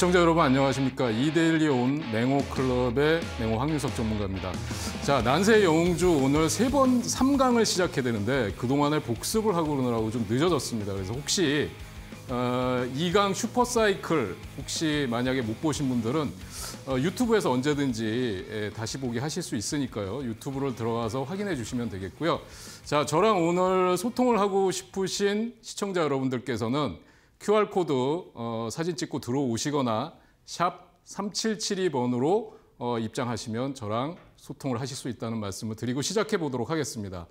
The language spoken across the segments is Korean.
시청자 여러분 안녕하십니까. 이데일리 온 맹호클럽의 맹호 황윤석 전문가입니다. 자, 난세 영웅주 오늘 세 번3강을 시작해야 되는데 그동안에 복습을 하고 그러느라고 좀 늦어졌습니다. 그래서 혹시 어, 2강 슈퍼사이클 혹시 만약에 못 보신 분들은 어, 유튜브에서 언제든지 예, 다시 보기 하실 수 있으니까요. 유튜브를 들어가서 확인해 주시면 되겠고요. 자, 저랑 오늘 소통을 하고 싶으신 시청자 여러분들께서는 QR코드 어, 사진 찍고 들어오시거나 샵 3772번으로 어, 입장하시면 저랑 소통을 하실 수 있다는 말씀을 드리고 시작해 보도록 하겠습니다.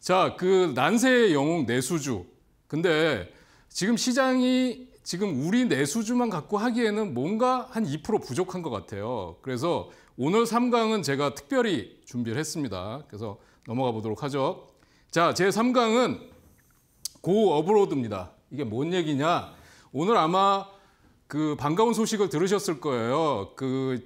자, 그 난세의 영웅 내수주. 근데 지금 시장이 지금 우리 내수주만 갖고 하기에는 뭔가 한 2% 부족한 것 같아요. 그래서 오늘 3강은 제가 특별히 준비를 했습니다. 그래서 넘어가 보도록 하죠. 자, 제 3강은 고 어브로드입니다. 이게 뭔 얘기냐? 오늘 아마 그 반가운 소식을 들으셨을 거예요. 그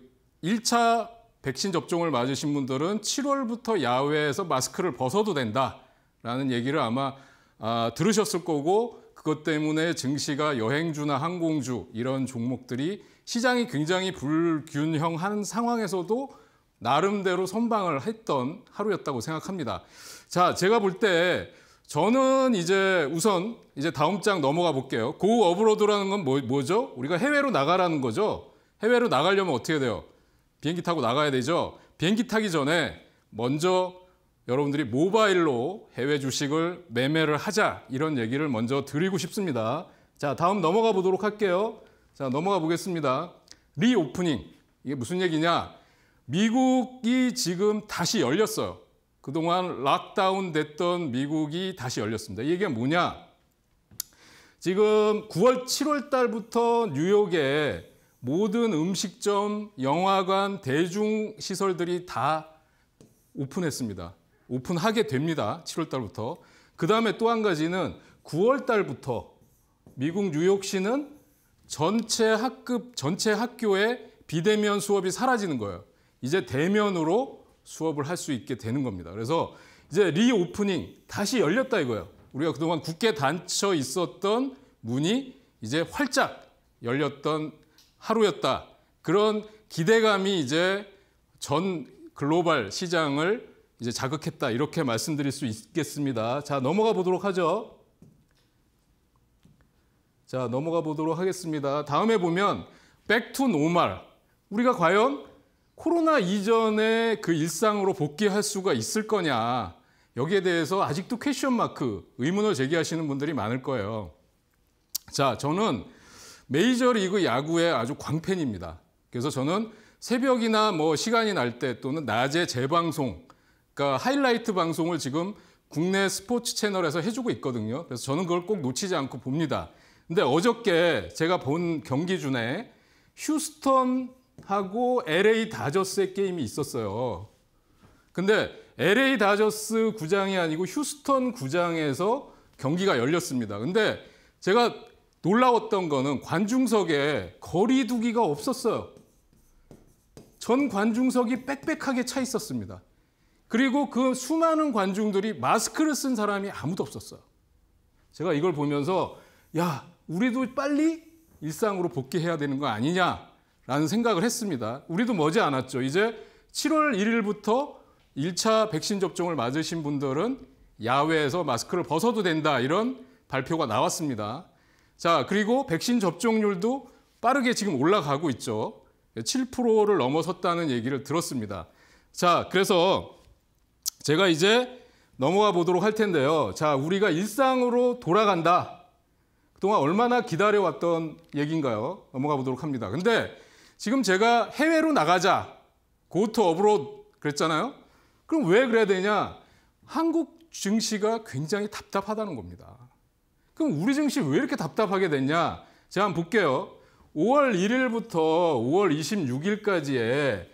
1차 백신 접종을 맞으신 분들은 7월부터 야외에서 마스크를 벗어도 된다라는 얘기를 아마 아, 들으셨을 거고 그것 때문에 증시가 여행주나 항공주 이런 종목들이 시장이 굉장히 불균형한 상황에서도 나름대로 선방을 했던 하루였다고 생각합니다. 자, 제가 볼때 저는 이제 우선 이제 다음 장 넘어가 볼게요. 고 어브로드라는 건 뭐, 뭐죠? 우리가 해외로 나가라는 거죠. 해외로 나가려면 어떻게 돼요? 비행기 타고 나가야 되죠. 비행기 타기 전에 먼저 여러분들이 모바일로 해외 주식을 매매를 하자 이런 얘기를 먼저 드리고 싶습니다. 자, 다음 넘어가 보도록 할게요. 자, 넘어가 보겠습니다. 리오프닝. 이게 무슨 얘기냐? 미국이 지금 다시 열렸어요. 그동안 락다운 됐던 미국이 다시 열렸습니다. 이게 뭐냐? 지금 9월, 7월 달부터 뉴욕에 모든 음식점, 영화관, 대중시설들이 다 오픈했습니다. 오픈하게 됩니다. 7월 달부터. 그 다음에 또 한 가지는 9월 달부터 미국 뉴욕시는 전체 학급, 전체 학교의 비대면 수업이 사라지는 거예요. 이제 대면으로 수업을 할 수 있게 되는 겁니다. 그래서 이제 리오프닝 다시 열렸다 이거예요. 우리가 그동안 굳게 닫혀 있었던 문이 이제 활짝 열렸던 하루였다. 그런 기대감이 이제 전 글로벌 시장을 이제 자극했다. 이렇게 말씀드릴 수 있겠습니다. 자, 넘어가 보도록 하죠. 자, 넘어가 보도록 하겠습니다. 다음에 보면 백투 노말. 우리가 과연 코로나 이전의 그 일상으로 복귀할 수가 있을 거냐 여기에 대해서 아직도 퀘션 마크 의문을 제기하시는 분들이 많을 거예요. 자, 저는 메이저리그 야구의 아주 광팬입니다. 그래서 저는 새벽이나 뭐 시간이 날 때 또는 낮에 재방송, 그러니까 하이라이트 방송을 지금 국내 스포츠 채널에서 해주고 있거든요. 그래서 저는 그걸 꼭 놓치지 않고 봅니다. 근데 어저께 제가 본 경기 중에 휴스턴 하고 LA 다저스의 게임이 있었어요. 근데 LA 다저스 구장이 아니고 휴스턴 구장에서 경기가 열렸습니다. 근데 제가 놀라웠던 거는 관중석에 거리두기가 없었어요. 전 관중석이 빽빽하게 차 있었습니다. 그리고 그 수많은 관중들이 마스크를 쓴 사람이 아무도 없었어요. 제가 이걸 보면서 야, 우리도 빨리 일상으로 복귀해야 되는 거 아니냐 라는 생각을 했습니다. 우리도 머지 않았죠. 이제 7월 1일부터 1차 백신 접종을 맞으신 분들은 야외에서 마스크를 벗어도 된다 이런 발표가 나왔습니다. 자, 그리고 백신 접종률도 빠르게 지금 올라가고 있죠. 7%를 넘어섰다는 얘기를 들었습니다. 자, 그래서 제가 이제 넘어가 보도록 할 텐데요. 자, 우리가 일상으로 돌아간다. 그동안 얼마나 기다려왔던 얘기인가요? 넘어가 보도록 합니다. 근데 지금 제가 해외로 나가자, 고토 업으로 그랬잖아요. 그럼 왜 그래야 되냐? 한국 증시가 굉장히 답답하다는 겁니다. 그럼 우리 증시 왜 이렇게 답답하게 됐냐? 제가 한번 볼게요. 5월 1일부터 5월 26일까지의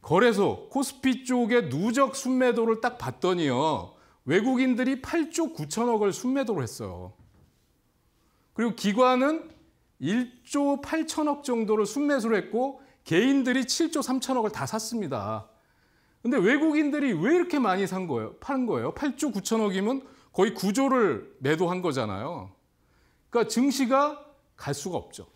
거래소 코스피 쪽의 누적 순매도를 딱 봤더니요. 외국인들이 8조 9천억을 순매도를 했어요. 그리고 기관은 1조 8천억 정도를 순매수를 했고 개인들이 7조 3천억을 다 샀습니다. 근데 외국인들이 왜 이렇게 많이 산 거예요? 파는 거예요? 8조 9천억이면 거의 9조를 매도한 거잖아요. 그러니까 증시가 갈 수가 없죠.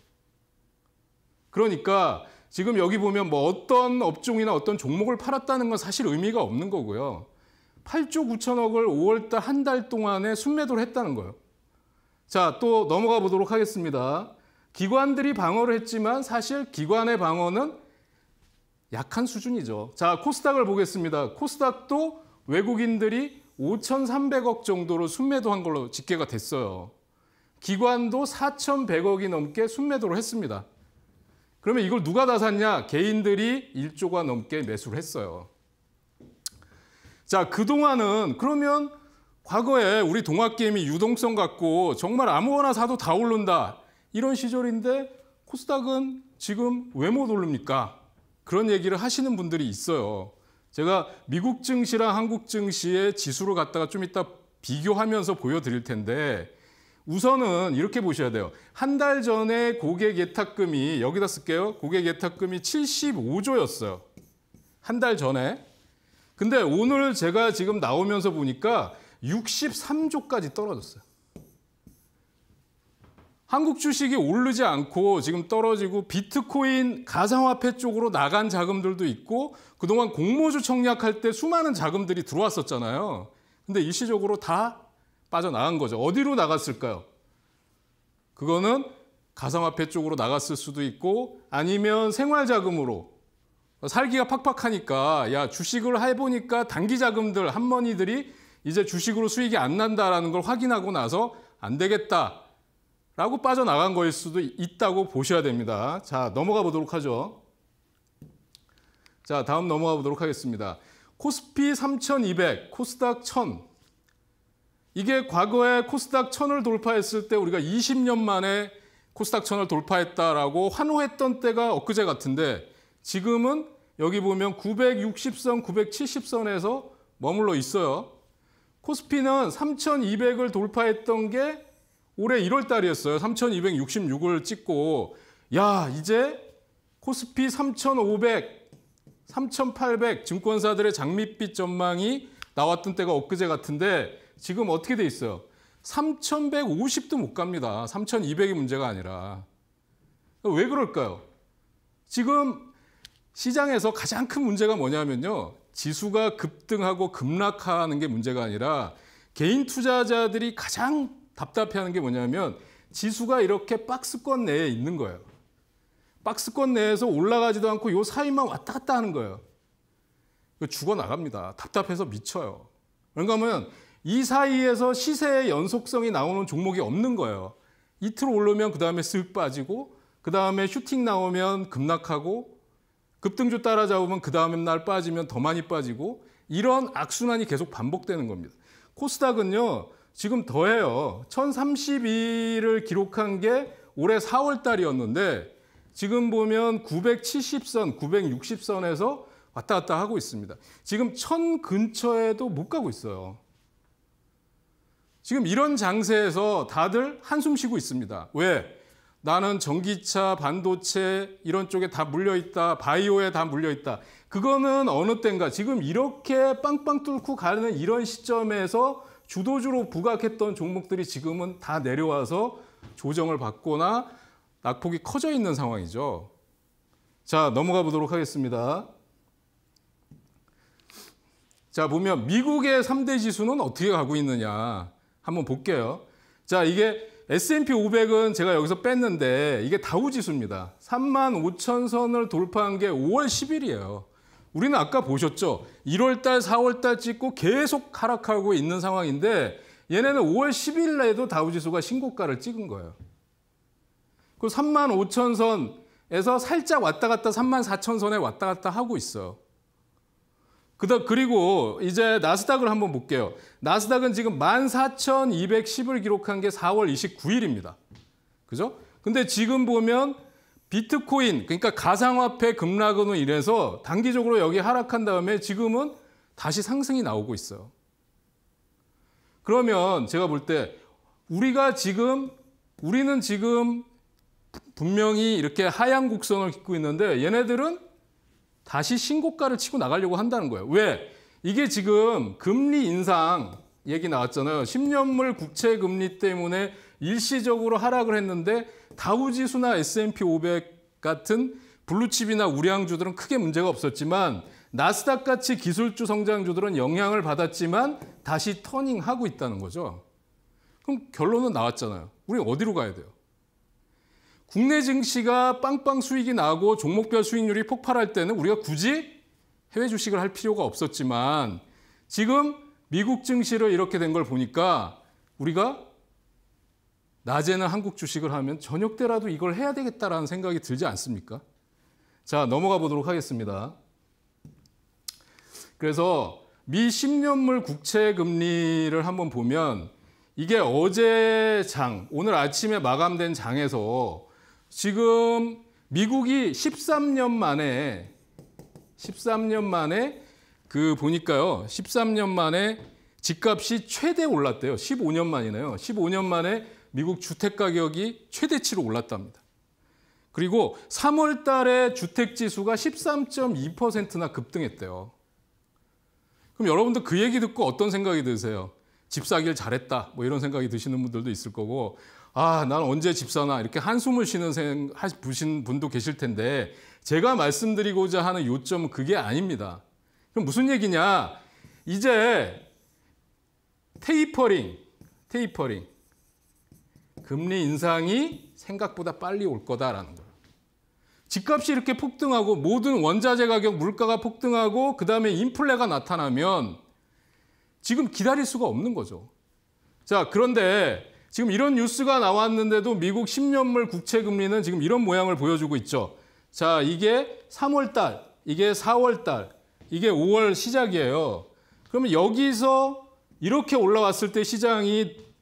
그러니까 지금 여기 보면 뭐 어떤 업종이나 어떤 종목을 팔았다는 건 사실 의미가 없는 거고요. 8조 9천억을 5월달 한 달 동안에 순매도를 했다는 거예요. 자, 또 넘어가 보도록 하겠습니다. 기관들이 방어를 했지만 사실 기관의 방어는 약한 수준이죠. 자, 코스닥을 보겠습니다. 코스닥도 외국인들이 5,300억 정도로 순매도한 걸로 집계가 됐어요. 기관도 4,100억이 넘게 순매도를 했습니다. 그러면 이걸 누가 다 샀냐? 개인들이 1조가 넘게 매수를 했어요. 자, 그동안은 그러면 과거에 우리 동학게임이 유동성 갖고 정말 아무거나 사도 다 오른다. 이런 시절인데 코스닥은 지금 왜 못 오릅니까? 그런 얘기를 하시는 분들이 있어요. 제가 미국 증시랑 한국 증시의 지수를 갖다가 좀 이따 비교하면서 보여드릴 텐데 우선은 이렇게 보셔야 돼요. 한 달 전에 고객 예탁금이 여기다 쓸게요. 고객 예탁금이 75조였어요. 한 달 전에. 근데 오늘 제가 지금 나오면서 보니까 63조까지 떨어졌어요. 한국 주식이 오르지 않고 지금 떨어지고 비트코인 가상화폐 쪽으로 나간 자금들도 있고 그동안 공모주 청약할 때 수많은 자금들이 들어왔었잖아요. 근데 일시적으로 다 빠져나간 거죠. 어디로 나갔을까요? 그거는 가상화폐 쪽으로 나갔을 수도 있고 아니면 생활자금으로 살기가 팍팍하니까 야 주식을 해보니까 단기 자금들 한머니들이 이제 주식으로 수익이 안 난다라는 걸 확인하고 나서 안 되겠다 라고 빠져나간 거일 수도 있다고 보셔야 됩니다. 자, 넘어가 보도록 하죠. 자, 다음 넘어가 보도록 하겠습니다. 코스피 3200, 코스닥 1000. 이게 과거에 코스닥 1000을 돌파했을 때 우리가 20년 만에 코스닥 1000을 돌파했다라고 환호했던 때가 엊그제 같은데 지금은 여기 보면 960선, 970선에서 머물러 있어요. 코스피는 3200을 돌파했던 게 올해 1월 달이었어요. 3,266을 찍고 야 이제 코스피 3,500, 3,800 증권사들의 장밋빛 전망이 나왔던 때가 엊그제 같은데 지금 어떻게 돼 있어요? 3,150도 못 갑니다. 3,200이 문제가 아니라. 왜 그럴까요? 지금 시장에서 가장 큰 문제가 뭐냐면요. 지수가 급등하고 급락하는 게 문제가 아니라 개인 투자자들이 가장 답답해하는 게 뭐냐면 지수가 이렇게 박스권 내에 있는 거예요. 박스권 내에서 올라가지도 않고 요 사이만 왔다 갔다 하는 거예요. 죽어 나갑니다. 답답해서 미쳐요. 그런가 하면 이 사이에서 시세의 연속성이 나오는 종목이 없는 거예요. 이틀 오르면 그 다음에 쓱 빠지고 그 다음에 슈팅 나오면 급락하고 급등주 따라잡으면 그 다음 날 빠지면 더 많이 빠지고 이런 악순환이 계속 반복되는 겁니다. 코스닥은요. 지금 더해요. 1032를 기록한 게 올해 4월 달이었는데 지금 보면 970선, 960선에서 왔다 갔다 하고 있습니다. 지금 1000 근처에도 못 가고 있어요. 지금 이런 장세에서 다들 한숨 쉬고 있습니다. 왜? 나는 전기차, 반도체 이런 쪽에 다 물려 있다. 바이오에 다 물려 있다. 그거는 어느 땐가 지금 이렇게 빵빵 뚫고 가는 이런 시점에서 주도주로 부각했던 종목들이 지금은 다 내려와서 조정을 받거나 낙폭이 커져 있는 상황이죠. 자, 넘어가 보도록 하겠습니다. 자, 보면 미국의 3대 지수는 어떻게 가고 있느냐. 한번 볼게요. 자, 이게 S&P 500은 제가 여기서 뺐는데 이게 다우 지수입니다. 3만 5천 선을 돌파한 게 5월 10일이에요. 우리는 아까 보셨죠? 1월달, 4월달 찍고 계속 하락하고 있는 상황인데 얘네는 5월 10일 날에도 다우지수가 신고가를 찍은 거예요. 그 3만 5천 선에서 살짝 왔다 갔다 3만 4천 선에 왔다 갔다 하고 있어요. 그다 그리고 이제 나스닥을 한번 볼게요. 나스닥은 지금 14,210을 기록한 게 4월 29일입니다. 그죠? 근데 지금 보면 비트코인 그러니까 가상화폐 급락으로 인해서 단기적으로 여기 하락한 다음에 지금은 다시 상승이 나오고 있어요. 그러면 제가 볼 때 우리가 지금 우리는 지금 분명히 이렇게 하향 곡선을 긋고 있는데 얘네들은 다시 신고가를 치고 나가려고 한다는 거예요. 왜? 이게 지금 금리 인상 얘기 나왔잖아요. 10년물 국채 금리 때문에 일시적으로 하락을 했는데 다우지수나 S&P 500 같은 블루칩이나 우량주들은 크게 문제가 없었지만 나스닥 같이 기술주 성장주들은 영향을 받았지만 다시 터닝하고 있다는 거죠. 그럼 결론은 나왔잖아요. 우리 어디로 가야 돼요? 국내 증시가 빵빵 수익이 나고 종목별 수익률이 폭발할 때는 우리가 굳이 해외 주식을 할 필요가 없었지만 지금 미국 증시를 이렇게 된 걸 보니까 우리가 낮에는 한국 주식을 하면 저녁 때라도 이걸 해야 되겠다라는 생각이 들지 않습니까? 자, 넘어가 보도록 하겠습니다. 그래서 미 10년물 국채 금리를 한번 보면 이게 어제 장, 오늘 아침에 마감된 장에서 지금 미국이 13년 만에 13년 만에 그 보니까요. 13년 만에 집값이 최대 올랐대요. 15년 만이네요. 15년 만에 미국 주택 가격이 최대치로 올랐답니다. 그리고 3월 달에 주택 지수가 13.2%나 급등했대요. 그럼 여러분도 그 얘기 듣고 어떤 생각이 드세요? 집 사길 잘했다. 뭐 이런 생각이 드시는 분들도 있을 거고, 아, 난 언제 집 사나. 이렇게 한숨을 쉬는 생, 부신 분도 계실 텐데, 제가 말씀드리고자 하는 요점은 그게 아닙니다. 그럼 무슨 얘기냐? 이제 테이퍼링, 테이퍼링. 금리 인상이 생각보다 빨리 올 거다라는 거예요. 집값이 이렇게 폭등하고 모든 원자재 가격, 물가가 폭등하고 그다음에 인플레가 나타나면 지금 기다릴 수가 없는 거죠. 자, 그런데 지금 이런 뉴스가 나왔는데도 미국 10년물 국채 금리는 지금 이런 모양을 보여주고 있죠. 자, 이게 3월 달, 이게 4월 달, 이게 5월 시작이에요. 그러면 여기서 이렇게 올라왔을 때 시장이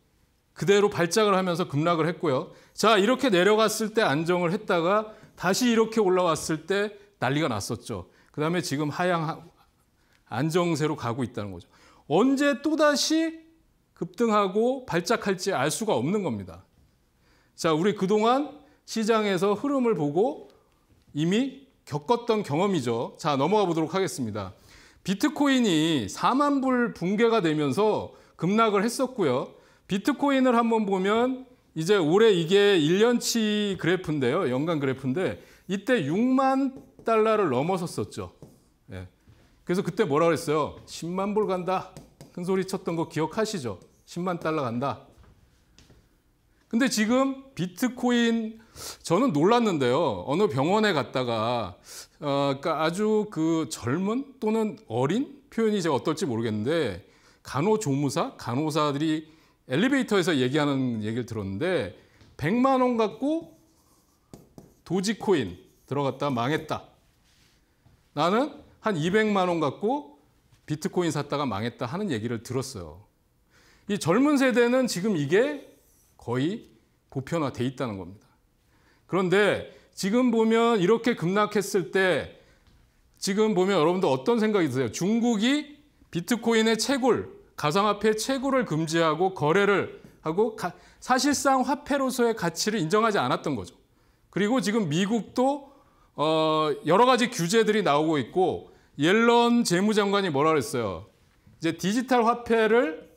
그대로 발작을 하면서 급락을 했고요. 자, 이렇게 내려갔을 때 안정을 했다가 다시 이렇게 올라왔을 때 난리가 났었죠. 그 다음에 지금 하향 안정세로 가고 있다는 거죠. 언제 또다시 급등하고 발작할지 알 수가 없는 겁니다. 자, 우리 그동안 시장에서 흐름을 보고 이미 겪었던 경험이죠. 자, 넘어가 보도록 하겠습니다. 비트코인이 4만 불 붕괴가 되면서 급락을 했었고요. 비트코인을 한번 보면 이제 올해 이게 1년치 그래프인데요. 연간 그래프인데 이때 6만 달러를 넘어섰었죠. 예. 그래서 그때 뭐라 그랬어요? 10만 불 간다. 큰 소리 쳤던 거 기억하시죠? 10만 달러 간다. 근데 지금 비트코인 저는 놀랐는데요. 어느 병원에 갔다가 어, 그러니까 아주 그 젊은 또는 어린 표현이 제가 어떨지 모르겠는데 간호조무사, 간호사들이 엘리베이터에서 얘기하는 얘기를 들었는데 100만 원 갖고 도지코인 들어갔다 망했다. 나는 한 200만 원 갖고 비트코인 샀다가 망했다 하는 얘기를 들었어요. 이 젊은 세대는 지금 이게 거의 보편화돼 있다는 겁니다. 그런데 지금 보면 이렇게 급락했을 때 지금 보면 여러분들 어떤 생각이 드세요? 중국이 비트코인의 채굴 가상화폐 채굴을 금지하고 거래를 하고 가, 사실상 화폐로서의 가치를 인정하지 않았던 거죠. 그리고 지금 미국도 어, 여러 가지 규제들이 나오고 있고 옐런 재무장관이 뭐라 그랬어요. 이제 디지털 화폐를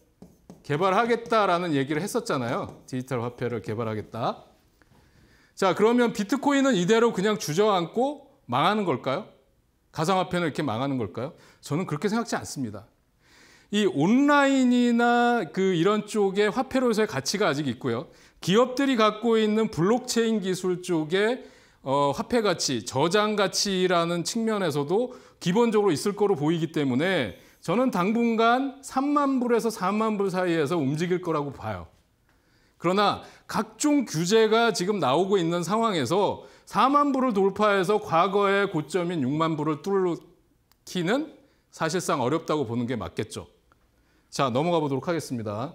개발하겠다라는 얘기를 했었잖아요. 디지털 화폐를 개발하겠다. 자, 그러면 비트코인은 이대로 그냥 주저앉고 망하는 걸까요? 가상화폐는 이렇게 망하는 걸까요? 저는 그렇게 생각지 않습니다. 이 온라인이나 그 이런 쪽에 화폐로서의 가치가 아직 있고요. 기업들이 갖고 있는 블록체인 기술 쪽에 어, 화폐 가치, 저장 가치라는 측면에서도 기본적으로 있을 거로 보이기 때문에 저는 당분간 3만 불에서 4만 불 사이에서 움직일 거라고 봐요. 그러나 각종 규제가 지금 나오고 있는 상황에서 4만 불을 돌파해서 과거의 고점인 6만 불을 뚫기는 사실상 어렵다고 보는 게 맞겠죠. 자, 넘어가 보도록 하겠습니다.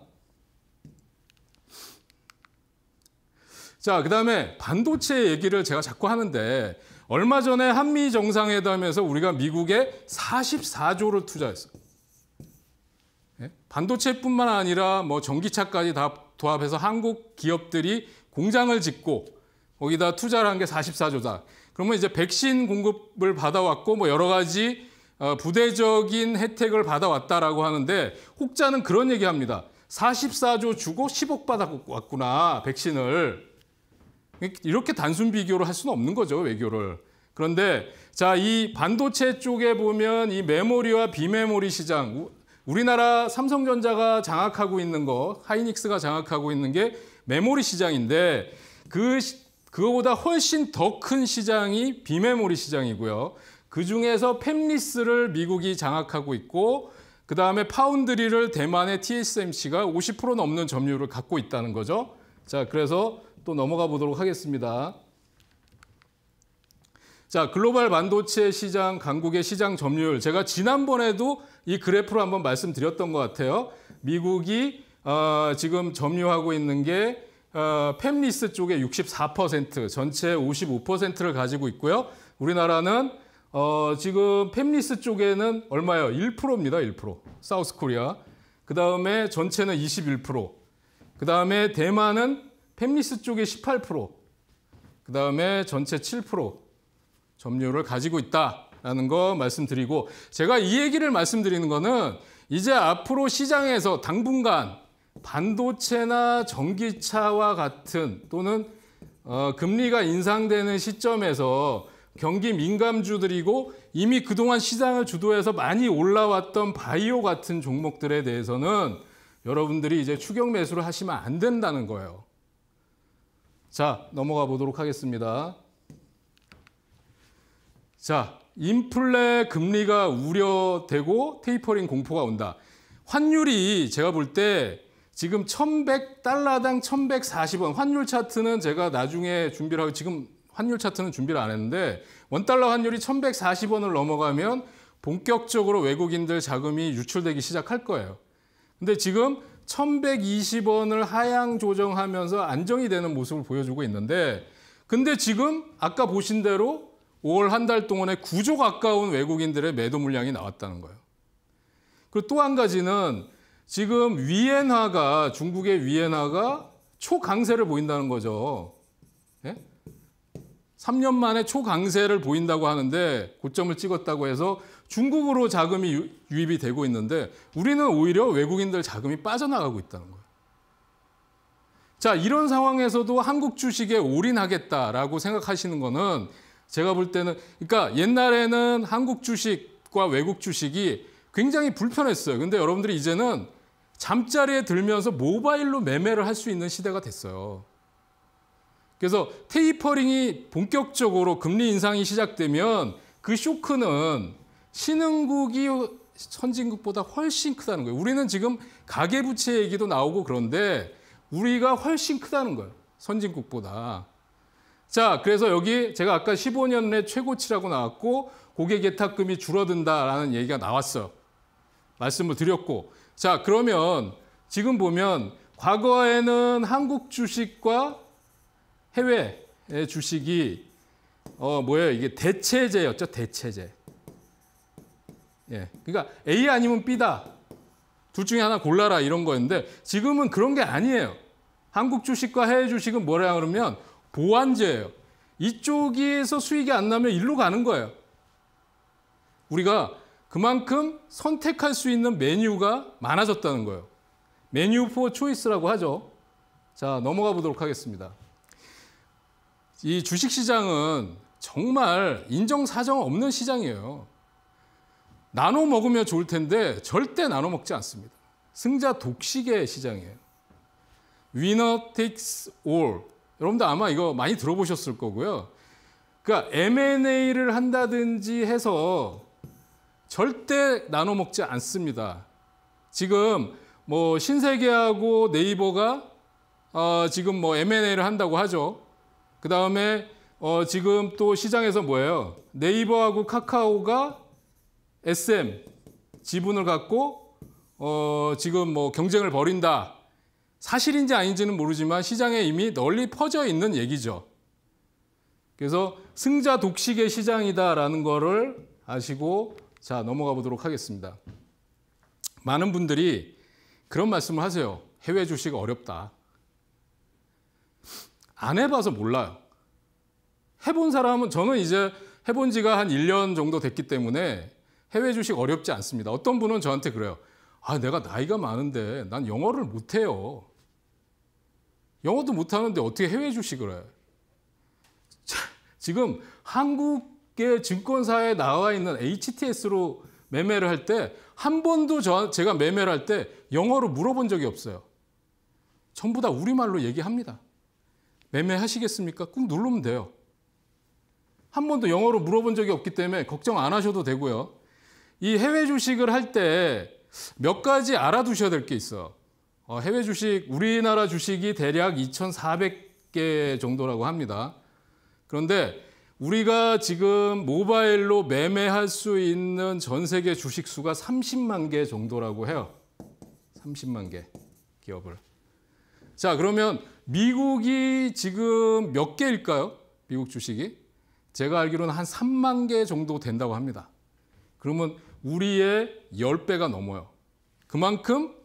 자, 그 다음에 반도체 얘기를 제가 자꾸 하는데 얼마 전에 한미 정상회담에서 우리가 미국에 44조를 투자했어요. 예? 반도체뿐만 아니라 뭐 전기차까지 다 도합해서 한국 기업들이 공장을 짓고 거기다 투자를 한 게 44조다. 그러면 이제 백신 공급을 받아왔고 뭐 여러 가지 어, 부대적인 혜택을 받아왔다라고 하는데 혹자는 그런 얘기합니다. 44조 주고 10억 받아왔구나, 백신을. 이렇게 단순 비교를 할 수는 없는 거죠, 외교를. 그런데 자, 이 반도체 쪽에 보면 이 메모리와 비메모리 시장, 우리나라 삼성전자가 장악하고 있는 거, 하이닉스가 장악하고 있는 게 메모리 시장인데 그 그거보다 훨씬 더 큰 시장이 비메모리 시장이고요. 그중에서 펩리스를 미국이 장악하고 있고 그다음에 파운드리를 대만의 TSMC가 50% 넘는 점유율을 갖고 있다는 거죠. 자, 그래서 또 넘어가 보도록 하겠습니다. 자, 글로벌 반도체 시장 강국의 시장 점유율. 제가 지난번에도 이 그래프로 한번 말씀드렸던 것 같아요. 미국이 어, 지금 점유하고 있는 게 어, 팹리스 쪽에 64%, 전체 55%를 가지고 있고요. 우리나라는 어, 지금 팹리스 쪽에는 얼마예요? 1%입니다. 1%. 사우스 코리아. 그다음에 전체는 21%. 그다음에 대만은 팹리스 쪽에 18%. 그다음에 전체 7% 점유율을 가지고 있다라는 거 말씀드리고 제가 이 얘기를 말씀드리는 거는 이제 앞으로 시장에서 당분간 반도체나 전기차와 같은 또는 어, 금리가 인상되는 시점에서 경기 민감주들이고 이미 그동안 시장을 주도해서 많이 올라왔던 바이오 같은 종목들에 대해서는 여러분들이 이제 추격 매수를 하시면 안 된다는 거예요. 자, 넘어가 보도록 하겠습니다. 자, 인플레 금리가 우려되고 테이퍼링 공포가 온다. 환율이 제가 볼 때 지금 1100달러당 1140원 환율 차트는 제가 나중에 준비를 하고 지금 환율 차트는 준비를 안 했는데 원달러 환율이 1140원을 넘어가면 본격적으로 외국인들 자금이 유출되기 시작할 거예요. 근데 지금 1120원을 하향 조정하면서 안정이 되는 모습을 보여주고 있는데 근데 지금 아까 보신 대로 5월 한 달 동안에 9조 가까운 외국인들의 매도 물량이 나왔다는 거예요. 그리고 또 한 가지는 지금 위엔화가 중국의 위엔화가 초강세를 보인다는 거죠. 3년 만에 초강세를 보인다고 하는데 고점을 찍었다고 해서 중국으로 자금이 유입이 되고 있는데 우리는 오히려 외국인들 자금이 빠져나가고 있다는 거예요. 자, 이런 상황에서도 한국 주식에 올인하겠다라고 생각하시는 거는 제가 볼 때는 그러니까 옛날에는 한국 주식과 외국 주식이 굉장히 불편했어요. 근데 여러분들이 이제는 잠자리에 들면서 모바일로 매매를 할 수 있는 시대가 됐어요. 그래서 테이퍼링이 본격적으로 금리 인상이 시작되면 그 쇼크는 신흥국이 선진국보다 훨씬 크다는 거예요. 우리는 지금 가계부채 얘기도 나오고 그런데 우리가 훨씬 크다는 거예요. 선진국보다. 자, 그래서 여기 제가 아까 15년 내 최고치라고 나왔고 고객 예탁금이 줄어든다라는 얘기가 나왔어. 말씀을 드렸고. 자, 그러면 지금 보면 과거에는 한국 주식과 해외 주식이 어 뭐예요? 이게 대체제였죠. 대체제. 예. 그러니까 A 아니면 B다. 둘 중에 하나 골라라 이런 거였는데 지금은 그런 게 아니에요. 한국 주식과 해외 주식은 뭐라 그러면 보완제예요. 이쪽에서 수익이 안 나면 일로 가는 거예요. 우리가 그만큼 선택할 수 있는 메뉴가 많아졌다는 거예요. 메뉴 포 초이스라고 하죠. 자, 넘어가 보도록 하겠습니다. 이 주식시장은 정말 인정사정 없는 시장이에요. 나눠 먹으면 좋을 텐데 절대 나눠 먹지 않습니다. 승자 독식의 시장이에요. 위너 takes all. 여러분들 아마 이거 많이 들어보셨을 거고요. 그러니까 M&A를 한다든지 해서 절대 나눠 먹지 않습니다. 지금 뭐 신세계하고 네이버가 어 지금 뭐 M&A를 한다고 하죠. 그 다음에 어, 지금 또 시장에서 뭐예요? 네이버하고 카카오가 SM 지분을 갖고 어, 지금 뭐 경쟁을 벌인다. 사실인지 아닌지는 모르지만 시장에 이미 널리 퍼져 있는 얘기죠. 그래서 승자 독식의 시장이다라는 거를 아시고 자 넘어가 보도록 하겠습니다. 많은 분들이 그런 말씀을 하세요. 해외 주식 어렵다. 안 해봐서 몰라요. 해본 사람은 저는 이제 해본 지가 한 1년 정도 됐기 때문에 해외 주식 어렵지 않습니다. 어떤 분은 저한테 그래요. 아, 내가 나이가 많은데 난 영어를 못해요. 영어도 못하는데 어떻게 해외 주식을 해? 자, 지금 한국의 증권사에 나와 있는 HTS로 매매를 할 때 한 번도 저, 제가 매매를 할 때 영어로 물어본 적이 없어요. 전부 다 우리말로 얘기합니다. 매매하시겠습니까? 꾹 누르면 돼요. 한 번도 영어로 물어본 적이 없기 때문에 걱정 안 하셔도 되고요. 이 해외 주식을 할 때 몇 가지 알아두셔야 될 게 있어. 어, 해외 주식, 우리나라 주식이 대략 2,400개 정도라고 합니다. 그런데 우리가 지금 모바일로 매매할 수 있는 전 세계 주식 수가 30만 개 정도라고 해요. 30만 개 기업을. 자, 그러면 미국이 지금 몇 개일까요? 미국 주식이? 제가 알기로는 한 3만 개 정도 된다고 합니다. 그러면 우리의 10배가 넘어요. 그만큼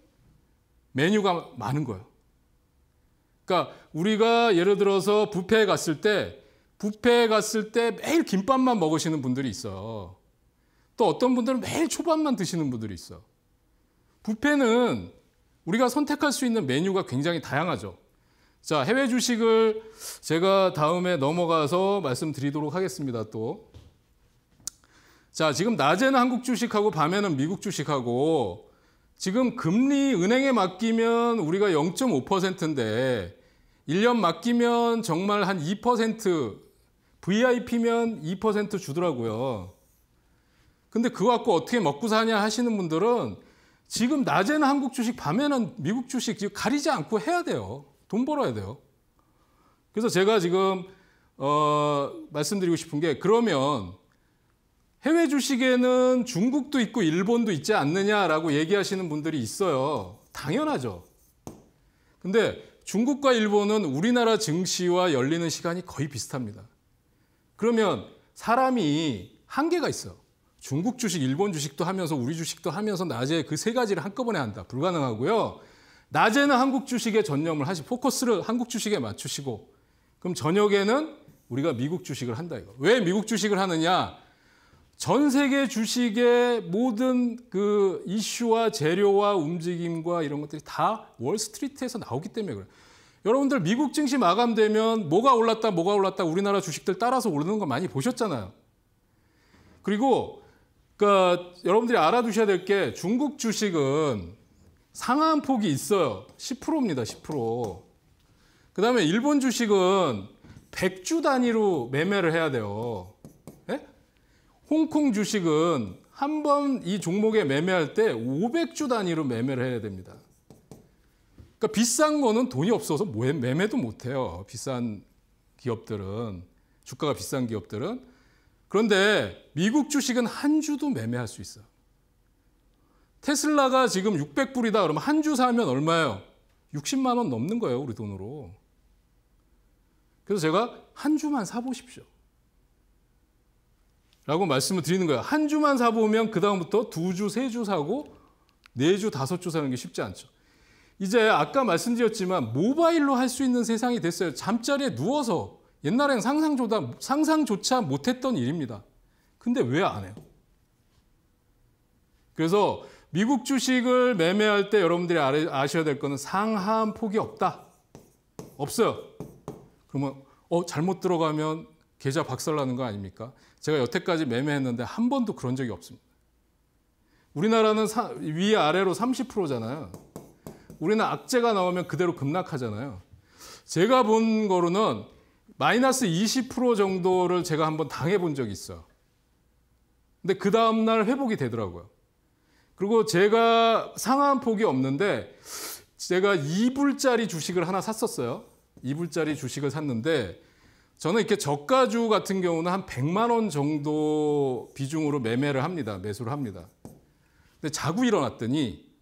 메뉴가 많은 거예요. 그러니까 우리가 예를 들어서 부페에 갔을 때 부페에 갔을 때 매일 김밥만 먹으시는 분들이 있어요. 또 어떤 분들은 매일 초밥만 드시는 분들이 있어. 부페는 우리가 선택할 수 있는 메뉴가 굉장히 다양하죠. 자, 해외 주식을 제가 다음에 넘어가서 말씀드리도록 하겠습니다. 또. 자, 지금 낮에는 한국 주식하고 밤에는 미국 주식하고 지금 금리 은행에 맡기면 우리가 0.5%인데 1년 맡기면 정말 한 2% VIP면 2% 주더라고요. 근데 그거 갖고 어떻게 먹고 사냐 하시는 분들은 지금 낮에는 한국 주식, 밤에는 미국 주식 가리지 않고 해야 돼요. 돈 벌어야 돼요. 그래서 제가 지금 어, 말씀드리고 싶은 게 그러면 해외 주식에는 중국도 있고 일본도 있지 않느냐라고 얘기하시는 분들이 있어요. 당연하죠. 근데 중국과 일본은 우리나라 증시와 열리는 시간이 거의 비슷합니다. 그러면 사람이 한계가 있어요. 중국 주식, 일본 주식도 하면서 우리 주식도 하면서 낮에 그 세 가지를 한꺼번에 한다. 불가능하고요. 낮에는 한국 주식에 전념을 하시, 고 포커스를 한국 주식에 맞추시고, 그럼 저녁에는 우리가 미국 주식을 한다 이거. 왜 미국 주식을 하느냐? 전 세계 주식의 모든 그 이슈와 재료와 움직임과 이런 것들이 다 월스트리트에서 나오기 때문에 그래요. 여러분들 미국 증시 마감되면 뭐가 올랐다 뭐가 올랐다 우리나라 주식들 따라서 오르는 거 많이 보셨잖아요. 그리고 그러니까 여러분들이 알아두셔야 될 게 중국 주식은 상한 폭이 있어요. 10%입니다. 10%. 그다음에 일본 주식은 100주 단위로 매매를 해야 돼요. 네? 홍콩 주식은 한 번 이 종목에 매매할 때 500주 단위로 매매를 해야 됩니다. 그러니까 비싼 거는 돈이 없어서 뭐 매매도 못 해요. 비싼 기업들은 주가가 비싼 기업들은 그런데 미국 주식은 한 주도 매매할 수 있어요. 테슬라가 지금 600불이다 그러면 한 주 사면 얼마예요? 60만 원 넘는 거예요, 우리 돈으로. 그래서 제가 한 주만 사보십시오. 라고 말씀을 드리는 거예요. 한 주만 사보면 그다음부터 두 주, 세 주 사고 네 주, 다섯 주 사는 게 쉽지 않죠. 이제 아까 말씀드렸지만 모바일로 할 수 있는 세상이 됐어요. 잠자리에 누워서 옛날엔 상상조다, 상상조차 못했던 일입니다. 근데 왜 안 해요? 그래서 미국 주식을 매매할 때 여러분들이 아셔야 될 거는 상한 폭이 없다. 없어요. 그러면 어 잘못 들어가면 계좌 박살나는 거 아닙니까? 제가 여태까지 매매했는데 한 번도 그런 적이 없습니다. 우리나라는 사, 위 아래로 30%잖아요. 우리는 악재가 나오면 그대로 급락하잖아요. 제가 본 거로는 마이너스 20% 정도를 제가 한 번 당해본 적이 있어요. 근데 그 다음날 회복이 되더라고요. 그리고 제가 상한 폭이 없는데 제가 2불짜리 주식을 하나 샀었어요. 2불짜리 주식을 샀는데 저는 이렇게 저가주 같은 경우는 한 100만 원 정도 비중으로 매매를 합니다. 매수를 합니다. 근데 자고 일어났더니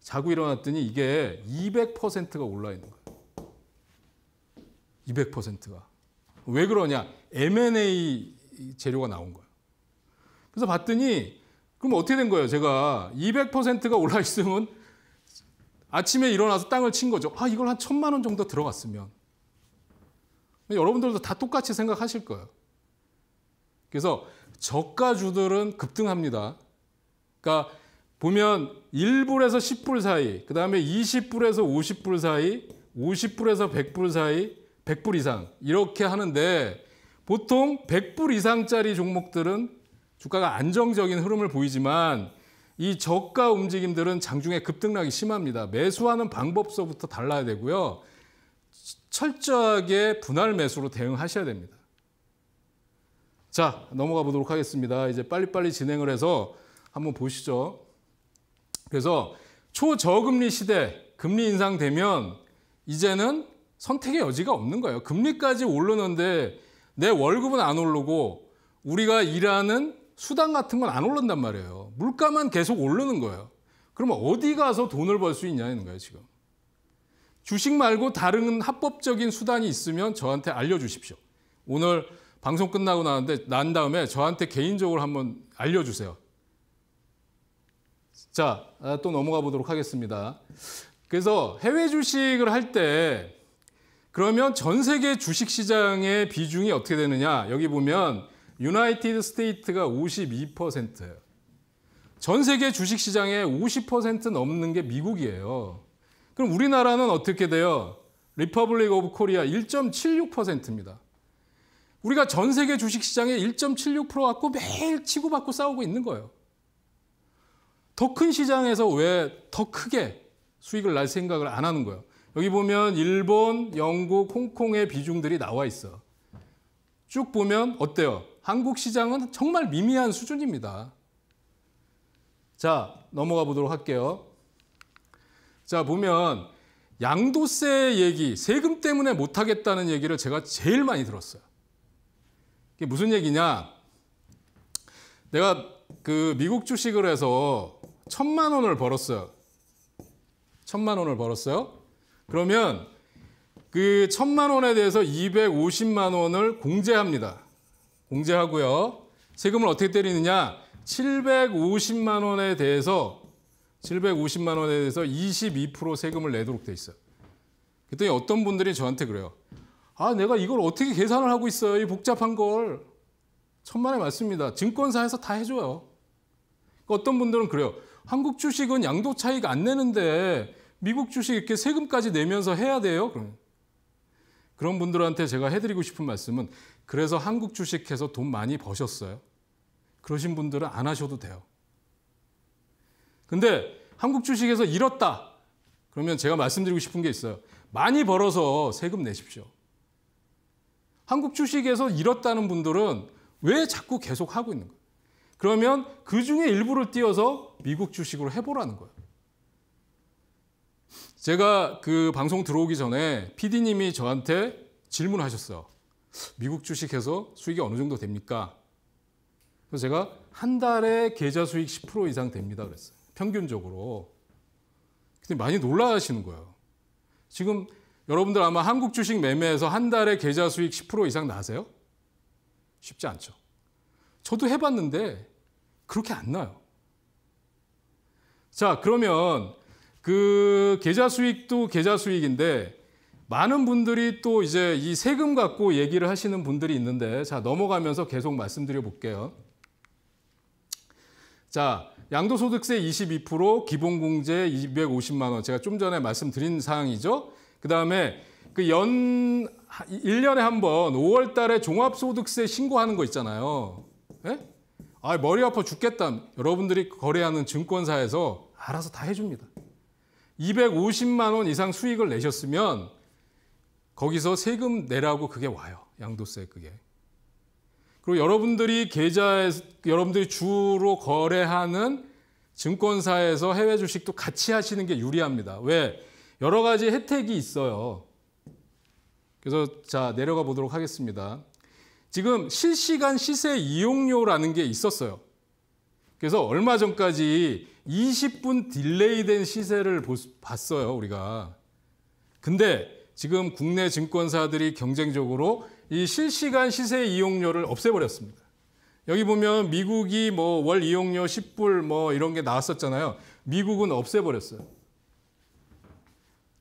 자고 일어났더니 이게 200%가 올라 있는 거예요. 200%가. 왜 그러냐? M&A 재료가 나온 거예요. 그래서 봤더니 그럼 어떻게 된 거예요? 제가 200%가 올라 있으면 아침에 일어나서 땅을 친 거죠. 아, 이걸 한 천만 원 정도 들어갔으면. 여러분들도 다 똑같이 생각하실 거예요. 그래서 저가주들은 급등합니다. 그러니까 보면 1불에서 10불 사이, 그 다음에 20불에서 50불 사이, 50불에서 100불 사이, 100불 이상 이렇게 하는데 보통 100불 이상짜리 종목들은 주가가 안정적인 흐름을 보이지만 이 저가 움직임들은 장중에 급등락이 심합니다. 매수하는 방법서부터 달라야 되고요. 철저하게 분할 매수로 대응하셔야 됩니다. 자, 넘어가 보도록 하겠습니다. 이제 빨리빨리 진행을 해서 한번 보시죠. 그래서 초저금리 시대, 금리 인상되면 이제는 선택의 여지가 없는 거예요. 금리까지 오르는데 내 월급은 안 오르고 우리가 일하는 수당 같은 건 안 오른단 말이에요. 물가만 계속 오르는 거예요. 그러면 어디 가서 돈을 벌 수 있냐는 거예요, 지금. 주식 말고 다른 합법적인 수단이 있으면 저한테 알려주십시오. 오늘 방송 끝나고 나는데 난 다음에 저한테 개인적으로 한번 알려주세요. 자, 아, 또 넘어가 보도록 하겠습니다. 그래서 해외 주식을 할 때 그러면 전 세계 주식 시장의 비중이 어떻게 되느냐? 여기 보면 유나이티드 스테이트가 52%예요. 전 세계 주식 시장의 50% 넘는 게 미국이에요. 그럼 우리나라는 어떻게 돼요? 리퍼블릭 오브 코리아 1.76%입니다. 우리가 전 세계 주식 시장의 1.76% 갖고 매일 치고받고 싸우고 있는 거예요. 더 큰 시장에서 왜 더 크게 수익을 날 생각을 안 하는 거예요. 여기 보면 일본, 영국, 홍콩의 비중들이 나와 있어. 쭉 보면 어때요? 한국 시장은 정말 미미한 수준입니다. 자, 넘어가 보도록 할게요. 자, 보면 양도세 얘기, 세금 때문에 못하겠다는 얘기를 제가 제일 많이 들었어요. 이게 무슨 얘기냐? 내가 그 미국 주식을 해서 천만 원을 벌었어요. 천만 원을 벌었어요. 그러면 그 천만 원에 대해서 250만 원을 공제합니다. 공제하고요. 세금을 어떻게 때리느냐? 750만 원에 대해서 750만 원에 대해서 22% 세금을 내도록 돼 있어요. 그랬더니 어떤 분들이 저한테 그래요. 아, 내가 이걸 어떻게 계산을 하고 있어요. 이 복잡한 걸. 천만에 맞습니다. 증권사에서 다 해줘요. 그러니까 어떤 분들은 그래요. 한국 주식은 양도 차익 안 내는데 미국 주식 이렇게 세금까지 내면서 해야 돼요? 그럼. 그런 분들한테 제가 해드리고 싶은 말씀은 그래서 한국 주식해서 돈 많이 버셨어요. 그러신 분들은 안 하셔도 돼요. 근데 한국 주식에서 잃었다. 그러면 제가 말씀드리고 싶은 게 있어요. 많이 벌어서 세금 내십시오. 한국 주식에서 잃었다는 분들은 왜 자꾸 계속 하고 있는 거예요? 그러면 그 중에 일부를 띄어서 미국 주식으로 해보라는 거예요. 제가 그 방송 들어오기 전에 PD님이 저한테 질문하셨어요. 미국 주식해서 수익이 어느 정도 됩니까? 그래서 제가 한 달에 계좌 수익 10% 이상 됩니다 그랬어요. 평균적으로. 근데 많이 놀라시는 거예요. 지금 여러분들 아마 한국 주식 매매에서 한 달에 계좌 수익 10% 이상 나세요? 쉽지 않죠. 저도 해봤는데 그렇게 안 나요. 자, 그러면 그 계좌 수익도 계좌 수익인데 많은 분들이 또 이제 이 세금 갖고 얘기를 하시는 분들이 있는데 자 넘어가면서 계속 말씀드려 볼게요. 자 양도소득세 22% 기본공제 250만 원 제가 좀 전에 말씀드린 사항이죠. 그다음에 그 연 1년에 한 번 5월 달에 종합소득세 신고하는 거 있잖아요. 예? 아, 머리 아파 죽겠다. 여러분들이 거래하는 증권사에서 알아서 다 해줍니다. 250만 원 이상 수익을 내셨으면 거기서 세금 내라고 그게 와요. 양도세 그게. 그리고 여러분들이 계좌에 여러분들이 주로 거래하는 증권사에서 해외 주식도 같이 하시는 게 유리합니다. 왜? 여러 가지 혜택이 있어요. 그래서 자, 내려가 보도록 하겠습니다. 지금 실시간 시세 이용료라는 게 있었어요. 그래서 얼마 전까지 20분 딜레이된 시세를 봤어요, 우리가. 근데 지금 국내 증권사들이 경쟁적으로 이 실시간 시세 이용료를 없애버렸습니다. 여기 보면 미국이 뭐 월 이용료 10불 뭐 이런 게 나왔었잖아요. 미국은 없애버렸어요.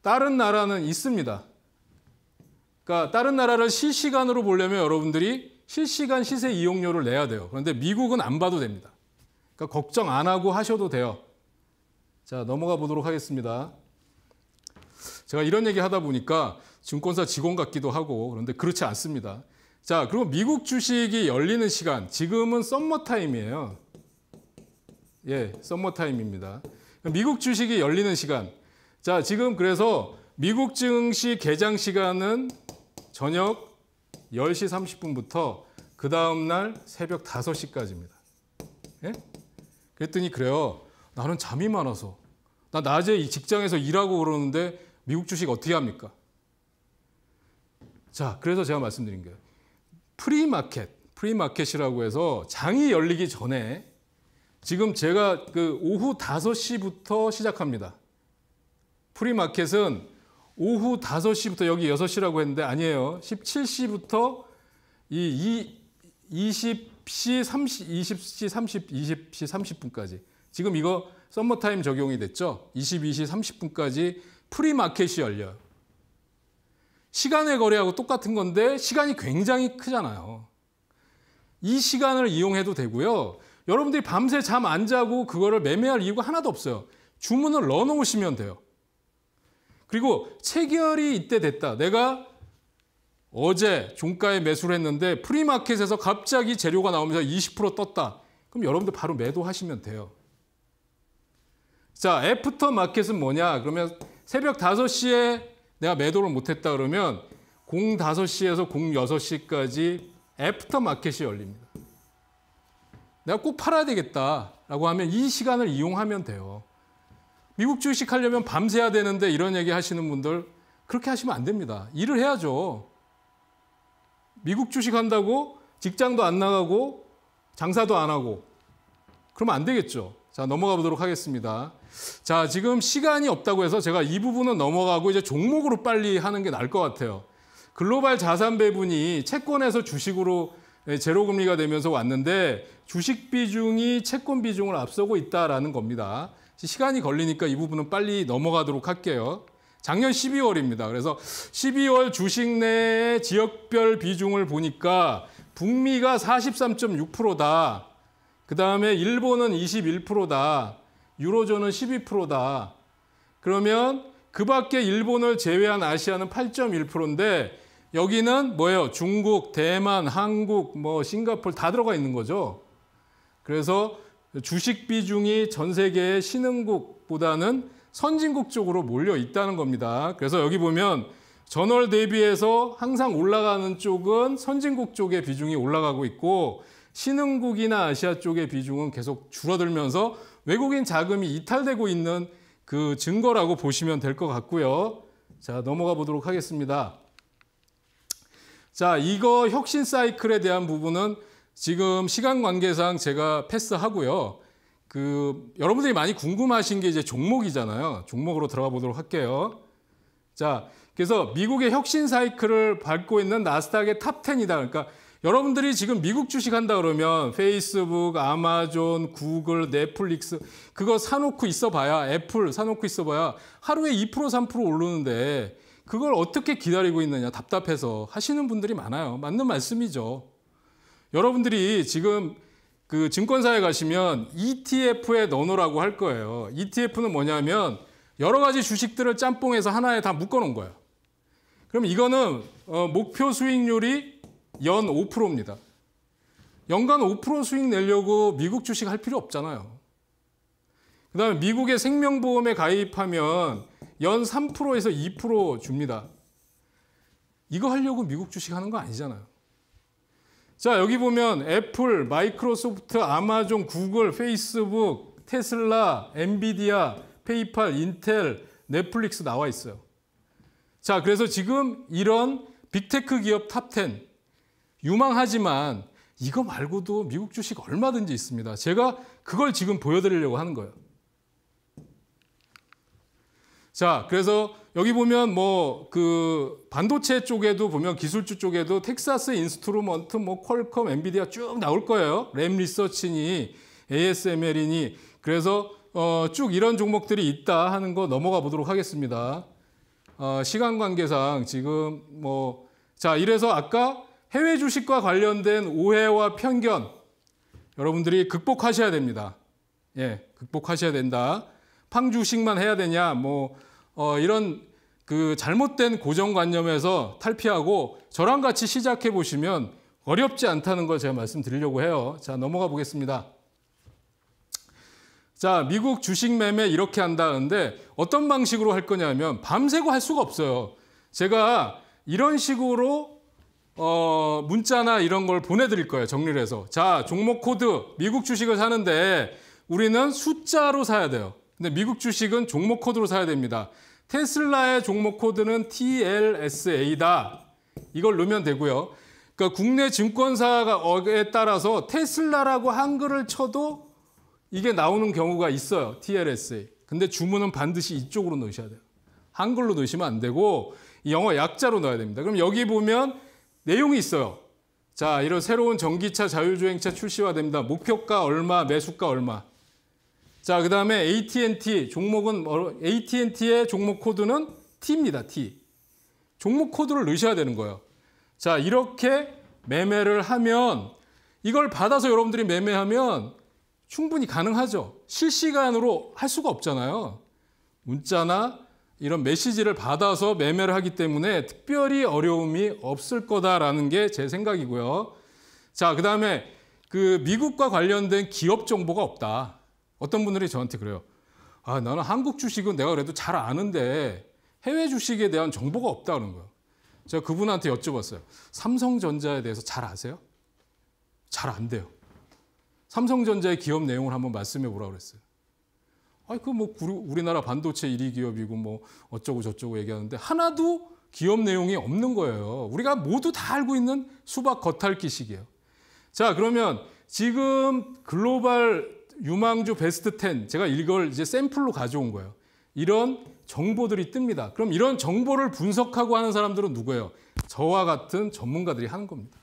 다른 나라는 있습니다. 그러니까 다른 나라를 실시간으로 보려면 여러분들이 실시간 시세 이용료를 내야 돼요. 그런데 미국은 안 봐도 됩니다. 그러니까 걱정 안 하고 하셔도 돼요. 자, 넘어가 보도록 하겠습니다. 제가 이런 얘기 하다 보니까 증권사 직원 같기도 하고 그런데 그렇지 않습니다. 자, 그리고 미국 주식이 열리는 시간, 지금은 썸머 타임이에요. 예, 썸머 타임입니다. 미국 주식이 열리는 시간. 자, 지금 그래서 미국 증시 개장 시간은 저녁 10시 30분부터 그 다음 날 새벽 5시까지입니다. 예? 그랬더니 그래요. 나는 잠이 많아서. 나 낮에 직장에서 일하고 그러는데 미국 주식 어떻게 합니까? 자, 그래서 제가 말씀드린 게 프리마켓, 프리마켓이라고 해서 장이 열리기 전에 지금 제가 그 오후 5시부터 시작합니다. 프리마켓은 오후 5시부터 여기 6시라고 했는데 아니에요. 17시부터 이, 20시 30 20시 30 20시 30분까지. 지금 이거 썸머타임 적용이 됐죠? 22시 30분까지 프리마켓이 열려요. 시간의 거래하고 똑같은 건데 시간이 굉장히 크잖아요. 이 시간을 이용해도 되고요. 여러분들이 밤새 잠 안 자고 그거를 매매할 이유가 하나도 없어요. 주문을 넣어놓으시면 돼요. 그리고 체결이 이때 됐다. 내가 어제 종가에 매수를 했는데 프리마켓에서 갑자기 재료가 나오면서 20% 떴다. 그럼 여러분들 바로 매도하시면 돼요. 자, 애프터 마켓은 뭐냐? 그러면 새벽 5시에 내가 매도를 못했다 그러면 0 5시에서 0 6시까지 애프터 마켓이 열립니다. 내가 꼭 팔아야 되겠다라고 하면 이 시간을 이용하면 돼요. 미국 주식 하려면 밤새야 되는데 이런 얘기 하시는 분들 그렇게 하시면 안 됩니다. 일을 해야죠. 미국 주식 한다고 직장도 안 나가고 장사도 안 하고 그러면 안 되겠죠. 자, 넘어가 보도록 하겠습니다. 자, 지금 시간이 없다고 해서 제가 이 부분은 넘어가고 이제 종목으로 빨리 하는 게 나을 것 같아요. 글로벌 자산 배분이 채권에서 주식으로 예, 제로 금리가 되면서 왔는데 주식 비중이 채권 비중을 앞서고 있다라는 겁니다. 시간이 걸리니까 이 부분은 빨리 넘어가도록 할게요. 작년 12월입니다. 그래서 12월 주식 내 지역별 비중을 보니까 북미가 43.6%다. 그다음에 일본은 21%다. 유로존은 12%다. 그러면 그 밖에 일본을 제외한 아시아는 8.1%인데 여기는 뭐예요? 중국, 대만, 한국, 뭐 싱가폴 다 들어가 있는 거죠. 그래서 주식 비중이 전 세계의 신흥국보다는 선진국 쪽으로 몰려 있다는 겁니다. 그래서 여기 보면 전월 대비해서 항상 올라가는 쪽은 선진국 쪽의 비중이 올라가고 있고 신흥국이나 아시아 쪽의 비중은 계속 줄어들면서 외국인 자금이 이탈되고 있는 그 증거라고 보시면 될 것 같고요. 자, 넘어가 보도록 하겠습니다. 자, 이거 혁신 사이클에 대한 부분은 지금 시간 관계상 제가 패스하고요. 그 여러분들이 많이 궁금하신 게 이제 종목이잖아요. 종목으로 들어가 보도록 할게요. 자, 그래서 미국의 혁신 사이클을 밟고 있는 나스닥의 탑10이다. 그러니까 여러분들이 지금 미국 주식 한다 그러면 페이스북, 아마존, 구글, 넷플릭스 그거 사놓고 있어봐야 애플 사놓고 있어봐야 하루에 2% 3% 오르는데 그걸 어떻게 기다리고 있느냐 답답해서 하시는 분들이 많아요. 맞는 말씀이죠. 여러분들이 지금 그 증권사에 가시면 ETF에 넣어놓으라고 할 거예요. ETF는 뭐냐면 여러 가지 주식들을 짬뽕해서 하나에 다 묶어놓은 거예요. 그럼 이거는 어, 목표 수익률이 연 5%입니다. 연간 5% 수익 내려고 미국 주식 할 필요 없잖아요. 그다음에 미국의 생명보험에 가입하면 연 3%에서 2% 줍니다. 이거 하려고 미국 주식 하는 거 아니잖아요. 자, 여기 보면 애플, 마이크로소프트, 아마존, 구글, 페이스북, 테슬라, 엔비디아, 페이팔, 인텔, 넷플릭스 나와 있어요. 자, 그래서 지금 이런 빅테크 기업 탑10 유망하지만 이거 말고도 미국 주식 얼마든지 있습니다. 제가 그걸 지금 보여드리려고 하는 거예요. 자, 그래서 여기 보면 뭐 그 반도체 쪽에도 보면 기술주 쪽에도 텍사스 인스트루먼트, 뭐 퀄컴, 엔비디아 쭉 나올 거예요. 램 리서치니, ASML이니. 그래서 어, 쭉 이런 종목들이 있다 하는 거 넘어가 보도록 하겠습니다. 어, 시간 관계상 지금 뭐 자, 이래서 아까 해외 주식과 관련된 오해와 편견 여러분들이 극복하셔야 됩니다. 예, 극복하셔야 된다. 팡 주식만 해야 되냐, 뭐 어, 이런 그 잘못된 고정관념에서 탈피하고 저랑 같이 시작해 보시면 어렵지 않다는 걸 제가 말씀드리려고 해요. 자, 넘어가 보겠습니다. 자, 미국 주식 매매 이렇게 한다는데 어떤 방식으로 할 거냐면 밤새고 할 수가 없어요. 제가 이런 식으로 어, 문자나 이런 걸 보내드릴 거예요. 정리를 해서. 자, 종목 코드. 미국 주식을 사는데 우리는 숫자로 사야 돼요. 근데 미국 주식은 종목 코드로 사야 됩니다. 테슬라의 종목 코드는 TLSA다. 이걸 넣으면 되고요. 그러니까 국내 증권사에 따라서 테슬라라고 한글을 쳐도 이게 나오는 경우가 있어요. TLSA. 근데 주문은 반드시 이쪽으로 넣으셔야 돼요. 한글로 넣으시면 안 되고 영어 약자로 넣어야 됩니다. 그럼 여기 보면 내용이 있어요. 자, 이런 새로운 전기차 자율주행차 출시화됩니다. 목표가 얼마, 매수가 얼마. 자, 그 다음에 AT&T 종목은 뭐, AT&T의 종목 코드는 T입니다. T. 종목 코드를 넣으셔야 되는 거예요. 자, 이렇게 매매를 하면 이걸 받아서 여러분들이 매매하면 충분히 가능하죠. 실시간으로 할 수가 없잖아요. 문자나 이런 메시지를 받아서 매매를 하기 때문에 특별히 어려움이 없을 거다라는 게 제 생각이고요. 자, 그 다음에 그 미국과 관련된 기업 정보가 없다. 어떤 분들이 저한테 그래요. 아, 나는 한국 주식은 내가 그래도 잘 아는데 해외 주식에 대한 정보가 없다는 거예요. 제가 그분한테 여쭤봤어요. 삼성전자에 대해서 잘 아세요? 잘 안 돼요. 삼성전자의 기업 내용을 한번 말씀해 보라고 그랬어요. 아니 그뭐 우리나라 반도체 1위 기업이고 뭐 어쩌고 저쩌고 얘기하는데 하나도 기업 내용이 없는 거예요. 우리가 모두 다 알고 있는 수박 겉핥기식이에요. 자 그러면 지금 글로벌 유망주 베스트 10 제가 이걸 이제 샘플로 가져온 거예요. 이런 정보들이 뜹니다. 그럼 이런 정보를 분석하고 하는 사람들은 누구예요? 저와 같은 전문가들이 하는 겁니다.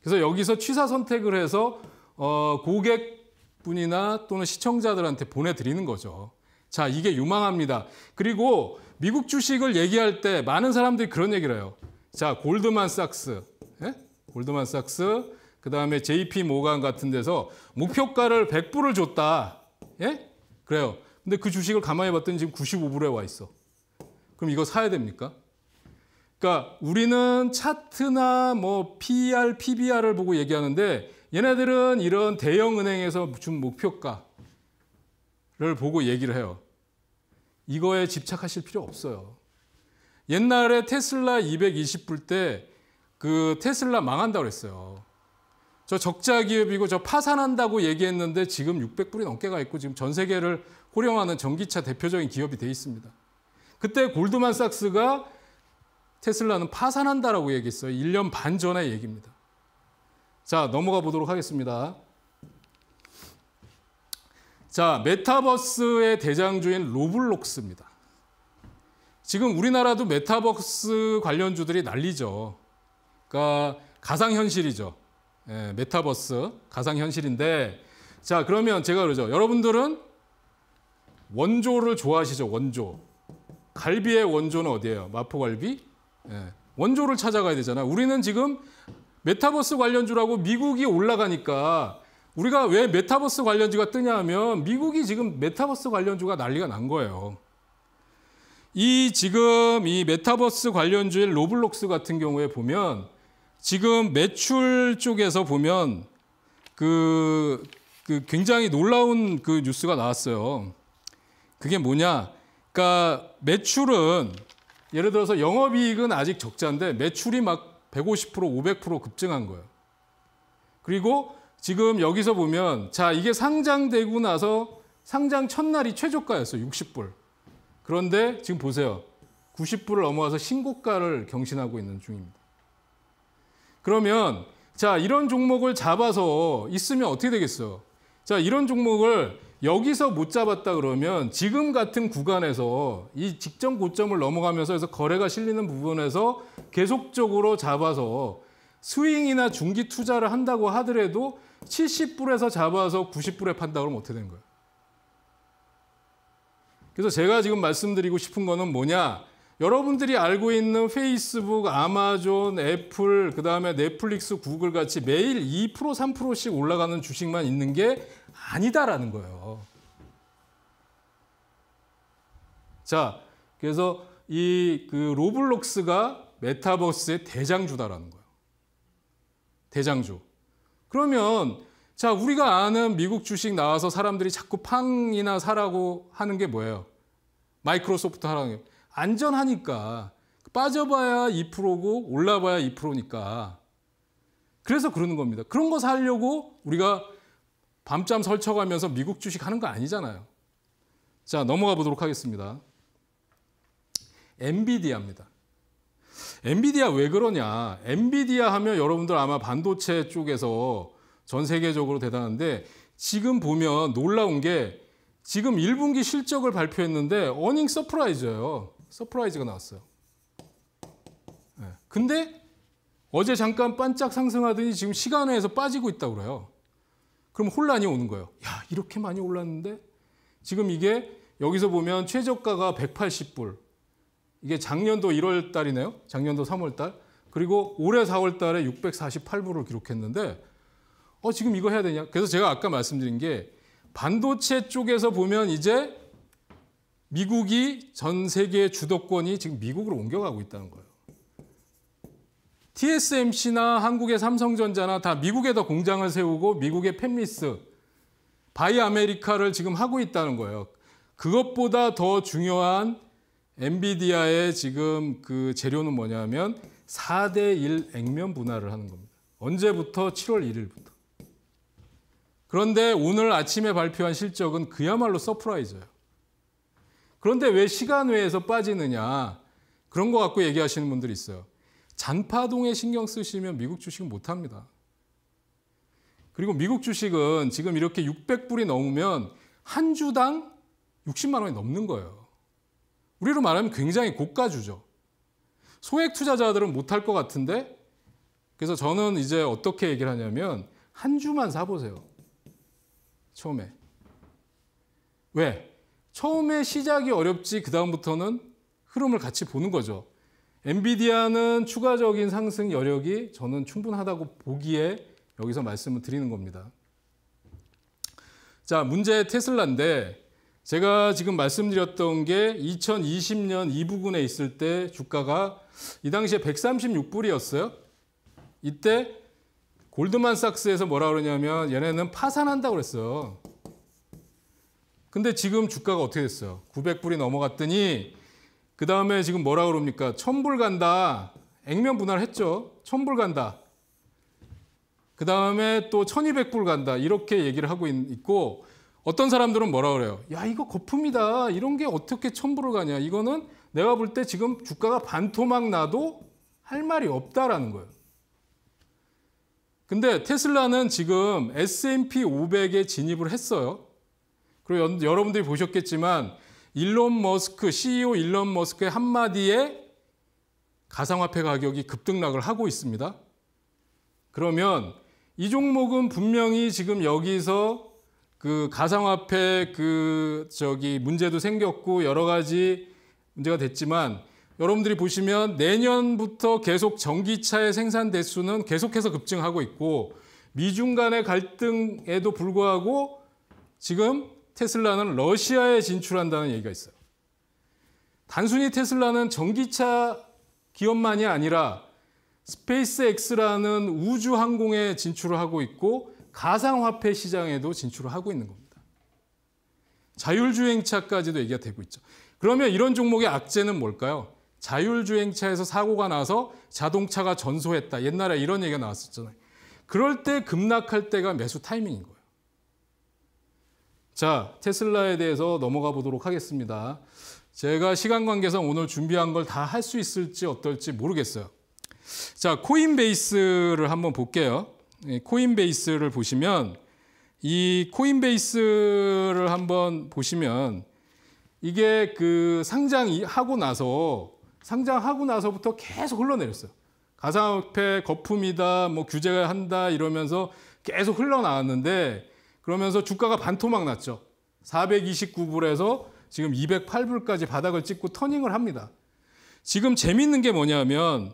그래서 여기서 취사 선택을 해서 어, 고객 분이나 또는 시청자들한테 보내드리는 거죠. 자, 이게 유망합니다. 그리고 미국 주식을 얘기할 때 많은 사람들이 그런 얘기를 해요. 자, 골드만삭스, 예? 골드만삭스, 그 다음에 JP 모간 같은 데서 목표가를 100불을 줬다. 예? 그래요. 근데 그 주식을 가만히 봤더니 지금 95불에 와 있어. 그럼 이거 사야 됩니까? 그러니까 우리는 차트나 뭐 p r PBR을 보고 얘기하는데 얘네들은 이런 대형 은행에서 준 목표가를 보고 얘기를 해요. 이거에 집착하실 필요 없어요. 옛날에 테슬라 220불 때 그 테슬라 망한다고 그랬어요. 저 적자 기업이고 저 파산한다고 얘기했는데 지금 600불이 넘게 가 있고 지금 전 세계를 호령하는 전기차 대표적인 기업이 돼 있습니다. 그때 골드만삭스가 테슬라는 파산한다라고 얘기했어요. 1년 반 전의 얘기입니다. 자, 넘어가 보도록 하겠습니다. 자, 메타버스의 대장주인 로블록스입니다. 지금 우리나라도 메타버스 관련주들이 난리죠. 그러니까 가상현실이죠. 예, 메타버스, 가상현실인데 자, 그러면 제가 그러죠. 여러분들은 원조를 좋아하시죠, 원조. 갈비의 원조는 어디예요? 마포갈비? 예, 원조를 찾아가야 되잖아. 우리는 지금 메타버스 관련주라고 미국이 올라가니까 우리가 왜 메타버스 관련주가 뜨냐 하면 미국이 지금 메타버스 관련주가 난리가 난 거예요. 이 지금 이 메타버스 관련주인 로블록스 같은 경우에 보면 지금 매출 쪽에서 보면 그, 그 굉장히 놀라운 그 뉴스가 나왔어요. 그게 뭐냐? 그러니까 매출은 예를 들어서 영업이익은 아직 적자인데 매출이 막150% 500% 급증한 거예요. 그리고 지금 여기서 보면 자 이게 상장되고 나서 상장 첫날이 최저가였어요. 60불. 그런데 지금 보세요. 90불을 넘어와서 신고가를 경신하고 있는 중입니다. 그러면 자 이런 종목을 잡아서 있으면 어떻게 되겠어요? 자 이런 종목을 여기서 못 잡았다 그러면 지금 같은 구간에서 이 직전 고점을 넘어가면서 해서 거래가 실리는 부분에서 계속적으로 잡아서 스윙이나 중기 투자를 한다고 하더라도 70불에서 잡아서 90불에 판다 그러면 어떻게 되는 거예요? 그래서 제가 지금 말씀드리고 싶은 거는 뭐냐? 여러분들이 알고 있는 페이스북, 아마존, 애플, 그다음에 넷플릭스, 구글 같이 매일 2% 3%씩 올라가는 주식만 있는 게 아니다라는 거예요. 자, 그래서 이그 로블록스가 메타버스의 대장주다라는 거예요. 대장주. 그러면 자, 우리가 아는 미국 주식 나와서 사람들이 자꾸 팡이나 사라고 하는 게 뭐예요? 마이크로소프트 하라는 게. 안전하니까 빠져봐야 2%고 올라봐야 2%니까 그래서 그러는 겁니다. 그런 거 살려고 우리가 밤잠 설쳐가면서 미국 주식 하는 거 아니잖아요. 자 넘어가 보도록 하겠습니다. 엔비디아입니다. 엔비디아 왜 그러냐? 엔비디아 하면 여러분들 아마 반도체 쪽에서 전 세계적으로 대단한데 지금 보면 놀라운 게 지금 1분기 실적을 발표했는데 어닝 서프라이즈예요. 서프라이즈가 나왔어요. 네. 근데 어제 잠깐 반짝 상승하더니 지금 시간에서 빠지고 있다고 그래요. 그럼 혼란이 오는 거예요. 야, 이렇게 많이 올랐는데 지금 이게 여기서 보면 최저가가 180불. 이게 작년도 1월 달이네요. 작년도 3월 달. 그리고 올해 4월 달에 648불을 기록했는데 어, 지금 이거 해야 되냐? 그래서 제가 아까 말씀드린 게 반도체 쪽에서 보면 이제 미국이 전 세계 주도권이 지금 미국으로 옮겨가고 있다는 거예요. TSMC나 한국의 삼성전자나 다 미국에다 공장을 세우고 미국의 팹리스, 바이 아메리카를 지금 하고 있다는 거예요. 그것보다 더 중요한 엔비디아의 지금 그 재료는 뭐냐면 4대1 액면 분할을 하는 겁니다. 언제부터? 7월 1일부터. 그런데 오늘 아침에 발표한 실적은 그야말로 서프라이즈예요. 그런데 왜 시간 외에서 빠지느냐 그런 거 갖고 얘기하시는 분들이 있어요. 잔파동에 신경 쓰시면 미국 주식 못합니다. 그리고 미국 주식은 지금 이렇게 600불이 넘으면 한 주당 60만 원이 넘는 거예요. 우리로 말하면 굉장히 고가주죠. 소액 투자자들은 못 할 것 같은데 그래서 저는 이제 어떻게 얘기를 하냐면 한 주만 사보세요. 처음에. 왜? 처음에 시작이 어렵지 그다음부터는 흐름을 같이 보는 거죠. 엔비디아는 추가적인 상승 여력이 저는 충분하다고 보기에 여기서 말씀을 드리는 겁니다. 자, 문제 테슬라인데 제가 지금 말씀드렸던 게 2020년 이 부근에 있을 때 주가가 이 당시에 136불이었어요. 이때 골드만삭스에서 뭐라 그러냐면 얘네는 파산한다고 그랬어요. 근데 지금 주가가 어떻게 됐어요? 900불이 넘어갔더니 그 다음에 지금 뭐라 그럽니까? 천불 간다. 액면 분할했죠. 천불 간다. 그 다음에 또 1200불 간다. 이렇게 얘기를 하고 있고 어떤 사람들은 뭐라 그래요? 야 이거 거품이다. 이런 게 어떻게 천불을 가냐. 이거는 내가 볼 때 지금 주가가 반토막 나도 할 말이 없다라는 거예요. 근데 테슬라는 지금 S&P 500에 진입을 했어요. 그리고 여러분들이 보셨겠지만 일론 머스크 CEO 일론 머스크의 한마디에 가상화폐 가격이 급등락을 하고 있습니다. 그러면 이 종목은 분명히 지금 여기서 그 가상화폐 그 저기 문제도 생겼고 여러 가지 문제가 됐지만 여러분들이 보시면 내년부터 계속 전기차의 생산 대수는 계속해서 급증하고 있고 미중 간의 갈등에도 불구하고 지금 테슬라는 러시아에 진출한다는 얘기가 있어요. 단순히 테슬라는 전기차 기업만이 아니라 스페이스X라는 우주 항공에 진출을 하고 있고 가상화폐 시장에도 진출을 하고 있는 겁니다. 자율주행차까지도 얘기가 되고 있죠. 그러면 이런 종목의 악재는 뭘까요? 자율주행차에서 사고가 나서 자동차가 전소했다. 옛날에 이런 얘기가 나왔었잖아요. 그럴 때 급락할 때가 매수 타이밍인 거예요. 자, 테슬라에 대해서 넘어가 보도록 하겠습니다. 제가 시간 관계상 오늘 준비한 걸 다 할 수 있을지 어떨지 모르겠어요. 자, 코인베이스를 한번 볼게요. 코인베이스를 보시면 이 코인베이스를 한번 보시면 이게 그 상장하고 나서 상장하고 나서부터 계속 흘러내렸어요. 가상화폐 거품이다, 뭐 규제한다 이러면서 계속 흘러나왔는데 그러면서 주가가 반토막 났죠. 429불에서 지금 208불까지 바닥을 찍고 터닝을 합니다. 지금 재밌는 게 뭐냐면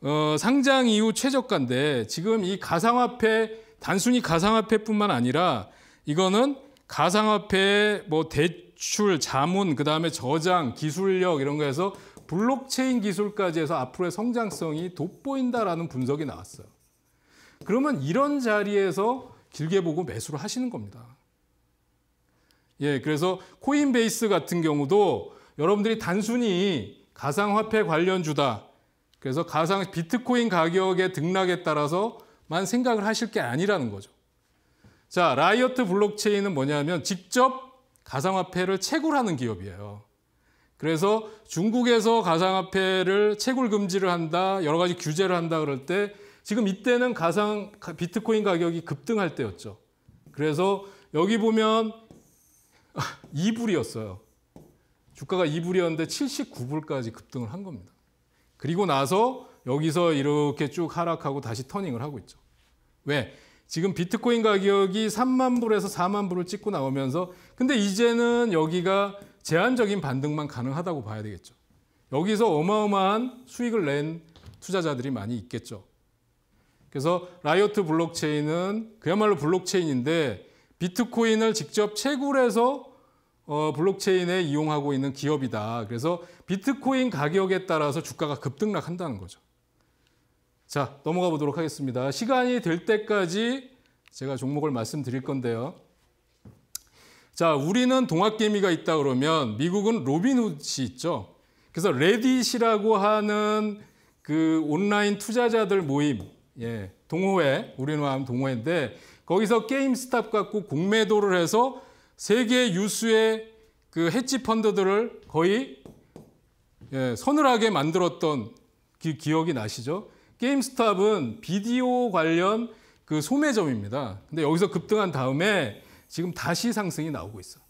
어, 상장 이후 최저가인데 지금 이 가상화폐 단순히 가상화폐뿐만 아니라 이거는 가상화폐 뭐 대출, 자문, 그다음에 저장, 기술력 이런 거에서 블록체인 기술까지 해서 앞으로의 성장성이 돋보인다라는 분석이 나왔어요. 그러면 이런 자리에서 길게 보고 매수를 하시는 겁니다. 예, 그래서 코인베이스 같은 경우도 여러분들이 단순히 가상화폐 관련주다. 그래서 가상 비트코인 가격의 등락에 따라서만 생각을 하실 게 아니라는 거죠. 자, 라이어트 블록체인은 뭐냐면 직접 가상화폐를 채굴하는 기업이에요. 그래서 중국에서 가상화폐를 채굴 금지를 한다, 여러 가지 규제를 한다 그럴 때 지금 이때는 가상 비트코인 가격이 급등할 때였죠. 그래서 여기 보면 2불이었어요. 주가가 2불이었는데 79불까지 급등을 한 겁니다. 그리고 나서 여기서 이렇게 쭉 하락하고 다시 터닝을 하고 있죠. 왜? 지금 비트코인 가격이 3만 불에서 4만 불을 찍고 나오면서 근데 이제는 여기가 제한적인 반등만 가능하다고 봐야 되겠죠. 여기서 어마어마한 수익을 낸 투자자들이 많이 있겠죠. 그래서 라이오트 블록체인은 그야말로 블록체인인데 비트코인을 직접 채굴해서 어, 블록체인에 이용하고 있는 기업이다. 그래서 비트코인 가격에 따라서 주가가 급등락한다는 거죠. 자, 넘어가 보도록 하겠습니다. 시간이 될 때까지 제가 종목을 말씀드릴 건데요. 자, 우리는 동학개미가 있다 그러면 미국은 로빈훗이 있죠. 그래서 레딧이라고 하는 그 온라인 투자자들 모임, 예, 동호회, 우리는 하 동호회인데 거기서 게임 스탑 갖고 공매도를 해서 세계 유수의 그 해치 펀드들을 거의 예, 서늘하게 만들었던 기, 기억이 나시죠? 게임스탑은 비디오 관련 그 소매점입니다. 근데 여기서 급등한 다음에 지금 다시 상승이 나오고 있어.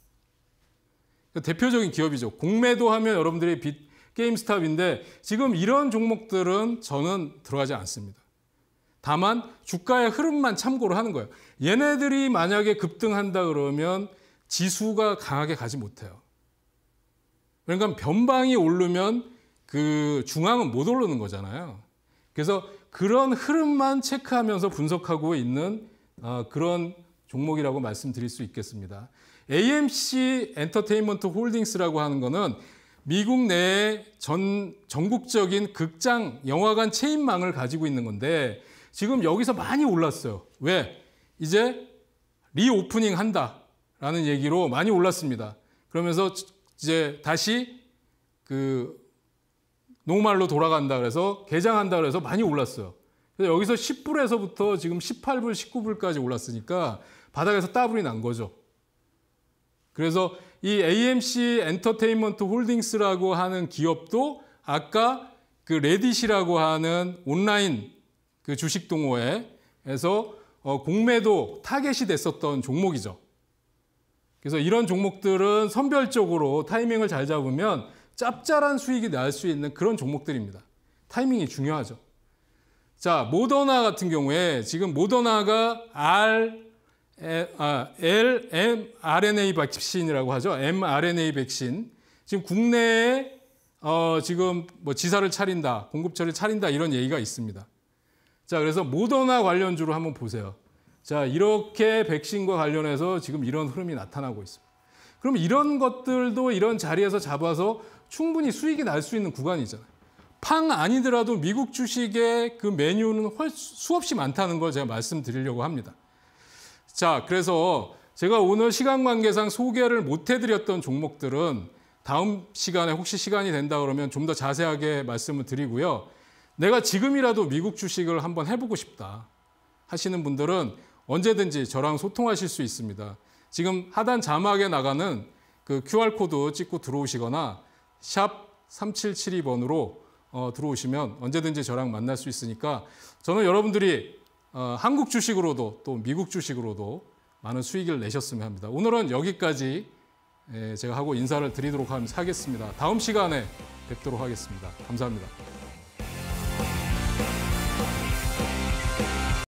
그러니까 대표적인 기업이죠. 공매도 하면 여러분들이 비, 게임스탑인데 지금 이런 종목들은 저는 들어가지 않습니다. 다만 주가의 흐름만 참고를 하는 거예요. 얘네들이 만약에 급등한다 그러면 지수가 강하게 가지 못해요. 그러니까 변방이 오르면 그 중앙은 못 오르는 거잖아요. 그래서 그런 흐름만 체크하면서 분석하고 있는 어, 그런 종목이라고 말씀드릴 수 있겠습니다. AMC 엔터테인먼트 홀딩스라고 하는 거는 미국 내전 전국적인 극장 영화관 체인망을 가지고 있는 건데 지금 여기서 많이 올랐어요. 왜? 이제 리오프닝 한다라는 얘기로 많이 올랐습니다. 그러면서 이제 다시 그 노말로 돌아간다 그래서 개장한다 그래서 많이 올랐어요. 그래서 여기서 10불에서부터 지금 18불, 19불까지 올랐으니까 바닥에서 따블이 난 거죠. 그래서 이 AMC 엔터테인먼트 홀딩스라고 하는 기업도 아까 그 레딧이라고 하는 온라인 그 주식 동호회에서 어, 공매도 타겟이 됐었던 종목이죠. 그래서 이런 종목들은 선별적으로 타이밍을 잘 잡으면 짭짤한 수익이 날 수 있는 그런 종목들입니다. 타이밍이 중요하죠. 자, 모더나 같은 경우에 지금 모더나가 R, 아, L, M, RNA 백신이라고 하죠. mRNA 백신. 지금 국내에 어, 지금 뭐 지사를 차린다, 공급처를 차린다 이런 얘기가 있습니다. 자, 그래서 모더나 관련주로 한번 보세요. 자, 이렇게 백신과 관련해서 지금 이런 흐름이 나타나고 있습니다. 그럼 이런 것들도 이런 자리에서 잡아서 충분히 수익이 날 수 있는 구간이잖아요. 팡 아니더라도 미국 주식의 그 메뉴는 수없이 많다는 걸 제가 말씀드리려고 합니다. 자, 그래서 제가 오늘 시간 관계상 소개를 못 해드렸던 종목들은 다음 시간에 혹시 시간이 된다 그러면 좀 더 자세하게 말씀을 드리고요. 내가 지금이라도 미국 주식을 한번 해보고 싶다 하시는 분들은 언제든지 저랑 소통하실 수 있습니다. 지금 하단 자막에 나가는 그 QR코드 찍고 들어오시거나 샵 3772번으로 어, 들어오시면 언제든지 저랑 만날 수 있으니까 저는 여러분들이 어, 한국 주식으로도 또 미국 주식으로도 많은 수익을 내셨으면 합니다. 오늘은 여기까지 예, 제가 하고 인사를 드리도록 하겠습니다. 다음 시간에 뵙도록 하겠습니다. 감사합니다.